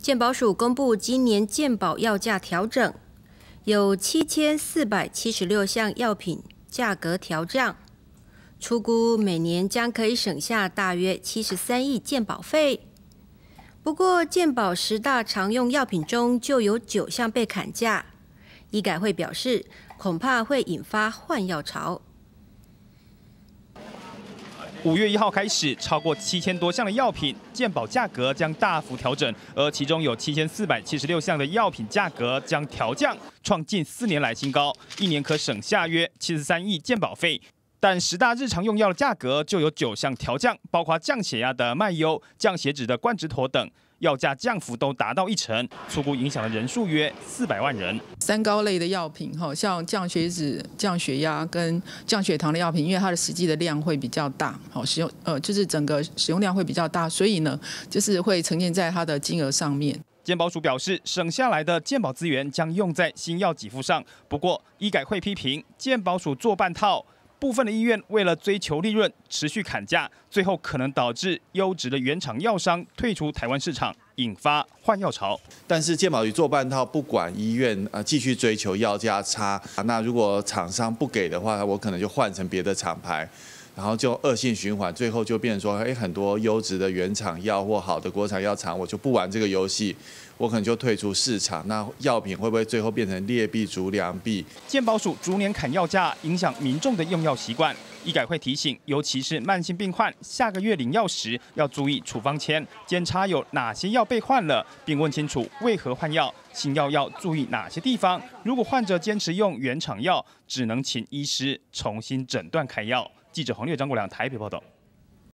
健保署公布今年健保药价调整，有七千四百七十六项药品价格调降，初估每年将可以省下大约七十三亿健保费。不过，健保十大常用药品中就有九项被砍价，医改会表示，恐怕会引发换药潮。五月一号开始，超过七千多项的药品鉴保价格将大幅调整，而其中有七千四百七十六项的药品价格将调降，创近四年来新高，一年可省下约七十三亿鉴保费。但十大日常用药的价格就有九项调降，包括降血压的麦优、降血脂的冠植妥等，药价降幅都达到一成，初步影响的人数约四百万人。三高类的药品，哈，像降血脂、降血压跟降血糖的药品，因为它的实际的量会比较大，好使用，呃，就是整个使用量会比较大，所以呢，就是会呈现在它的金额上面。健保署表示，省下来的健保资源将用在新药给付上。不过，医改会批评健保署做半套。部分的医院为了追求利润，持续砍价，最后可能导致优质的原厂药商退出台湾市场，引发换药潮。但是健保局做半套，不管医院啊继续追求药价差，那如果厂商不给的话，我可能就换成别的厂牌。然后就恶性循环，最后就变成说，哎，很多优质的原厂药或好的国产药厂，我就不玩这个游戏，我可能就退出市场。那药品会不会最后变成劣币逐良币？健保署逐年砍药价，影响民众的用药习惯。医改会提醒，尤其是慢性病患，下个月领药时要注意处方签，检查有哪些药被换了，并问清楚为何换药。新药要注意哪些地方？如果患者坚持用原厂药，只能请医师重新诊断开药。记者黄烈、张国良台北报道。